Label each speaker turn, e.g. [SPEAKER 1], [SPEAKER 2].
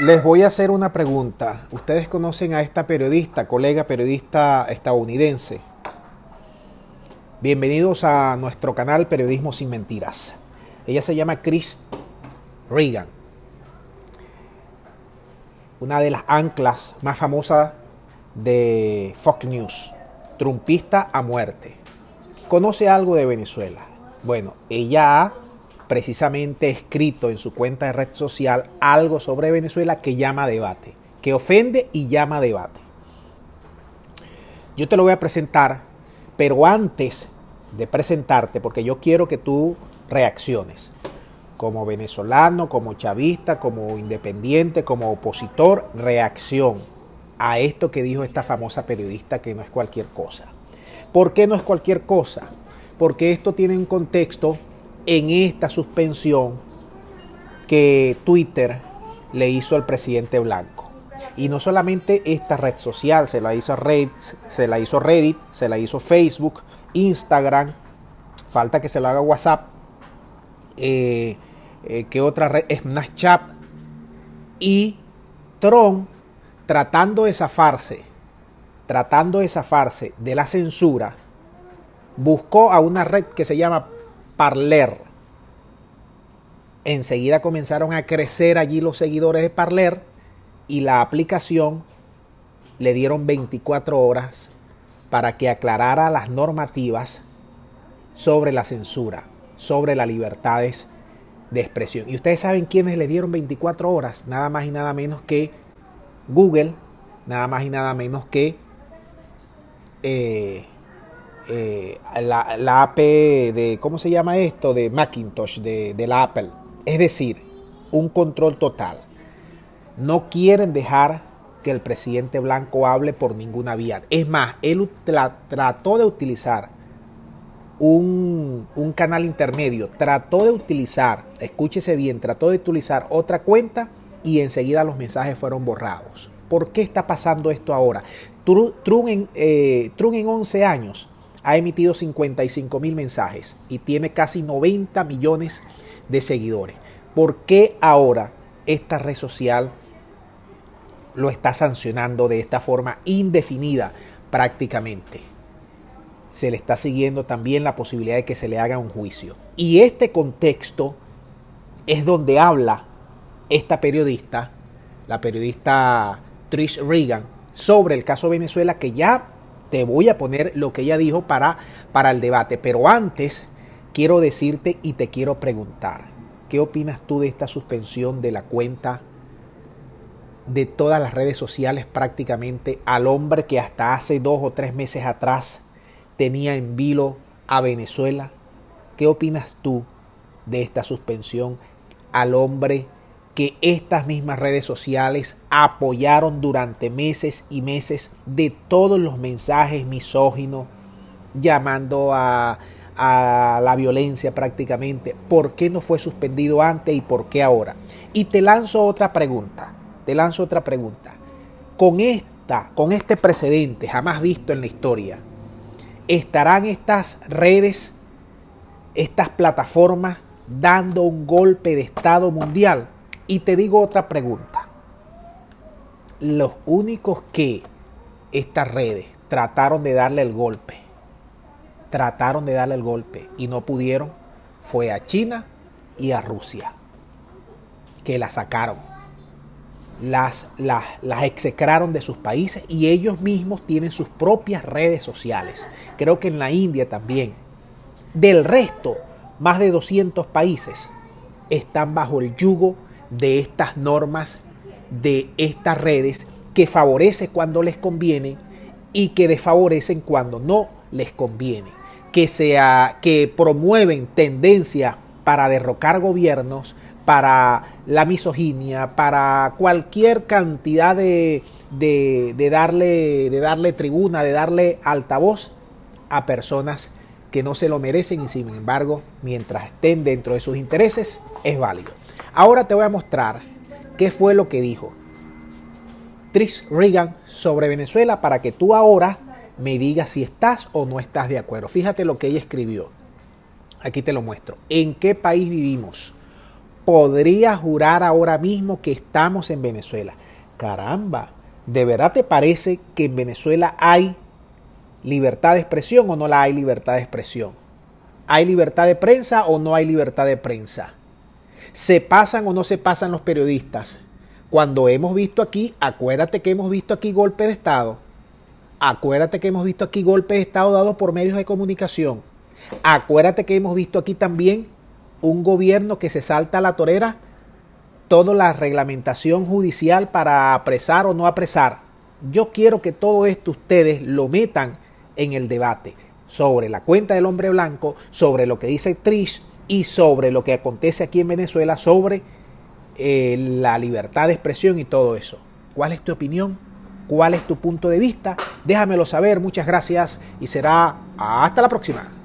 [SPEAKER 1] Les voy a hacer una pregunta. ¿Ustedes conocen a esta periodista, colega periodista estadounidense? Bienvenidos a nuestro canal Periodismo sin Mentiras. Ella se llama Chris Reagan. Una de las anclas más famosas de Fox News. Trumpista a muerte. ¿Conoce algo de Venezuela? Bueno, ella precisamente escrito en su cuenta de red social algo sobre Venezuela que llama debate, que ofende y llama debate. Yo te lo voy a presentar, pero antes de presentarte, porque yo quiero que tú reacciones, como venezolano, como chavista, como independiente, como opositor, reacción a esto que dijo esta famosa periodista que no es cualquier cosa. ¿Por qué no es cualquier cosa? Porque esto tiene un contexto en esta suspensión que Twitter le hizo al presidente Blanco. Y no solamente esta red social, se la hizo Reddit, se la hizo, Reddit, se la hizo Facebook, Instagram, falta que se la haga WhatsApp, eh, eh, que otra red, Snapchat y Tron tratando de zafarse, tratando de zafarse de la censura, buscó a una red que se llama Parler. Enseguida comenzaron a crecer allí los seguidores de Parler y la aplicación le dieron 24 horas para que aclarara las normativas sobre la censura, sobre las libertades de expresión. Y ustedes saben quiénes le dieron 24 horas, nada más y nada menos que Google, nada más y nada menos que eh, eh, la, la, AP de, ¿cómo se llama esto? De Macintosh, de, la Apple. Es decir, un control total. No quieren dejar que el presidente blanco hable por ninguna vía. Es más, él trató de utilizar un, canal intermedio, trató de utilizar, escúchese bien, trató de utilizar otra cuenta y enseguida los mensajes fueron borrados. ¿Por qué está pasando esto ahora? Trump en, eh, en 11 años ha emitido 55 mil mensajes y tiene casi 90 millones de seguidores. ¿Por qué ahora esta red social lo está sancionando de esta forma indefinida prácticamente? Se le está siguiendo también la posibilidad de que se le haga un juicio. Y este contexto es donde habla esta periodista, la periodista Trish Reagan, sobre el caso Venezuela que ya te voy a poner lo que ella dijo para, para el debate. Pero antes quiero decirte y te quiero preguntar, ¿qué opinas tú de esta suspensión de la cuenta de todas las redes sociales prácticamente al hombre que hasta hace dos o tres meses atrás tenía en vilo a Venezuela? ¿Qué opinas tú de esta suspensión al hombre que estas mismas redes sociales apoyaron durante meses y meses de todos los mensajes misóginos, llamando a, la violencia prácticamente. ¿Por qué no fue suspendido antes y por qué ahora? Y te lanzo otra pregunta, te lanzo otra pregunta. Con esta, con este precedente jamás visto en la historia, ¿estarán estas redes, estas plataformas dando un golpe de Estado mundial? Y te digo otra pregunta. Los únicos que estas redes trataron de darle el golpe, trataron de darle el golpe y no pudieron, fue a China y a Rusia, que la sacaron, las, las, las execraron de sus países y ellos mismos tienen sus propias redes sociales. Creo que en la India también. Del resto, más de 200 países están bajo el yugo de estas normas, de estas redes que favorece cuando les conviene y que desfavorecen cuando no les conviene, que, sea, que promueven tendencias para derrocar gobiernos, para la misoginia, para cualquier cantidad de, de, de, darle, de darle tribuna, de darle altavoz a personas que no se lo merecen y sin embargo, mientras estén dentro de sus intereses, es válido. Ahora te voy a mostrar qué fue lo que dijo Trish Reagan sobre Venezuela para que tú ahora me digas si estás o no estás de acuerdo. Fíjate lo que ella escribió. Aquí te lo muestro. ¿En qué país vivimos? Podría jurar ahora mismo que estamos en Venezuela. Caramba, ¿de verdad te parece que en Venezuela hay libertad de expresión o no la hay libertad de expresión? ¿Hay libertad de prensa o no hay libertad de prensa? ¿Se pasan o no se pasan los periodistas? Cuando hemos visto aquí, acuérdate que hemos visto aquí golpe de Estado. Acuérdate que hemos visto aquí golpe de Estado dado por medios de comunicación. Acuérdate que hemos visto aquí también un gobierno que se salta a la torera toda la reglamentación judicial para apresar o no apresar. Yo quiero que todo esto ustedes lo metan en el debate sobre la cuenta del hombre blanco, sobre lo que dice Trish, y sobre lo que acontece aquí en Venezuela, sobre eh, la libertad de expresión y todo eso. ¿Cuál es tu opinión? ¿Cuál es tu punto de vista? Déjamelo saber. Muchas gracias y será hasta la próxima.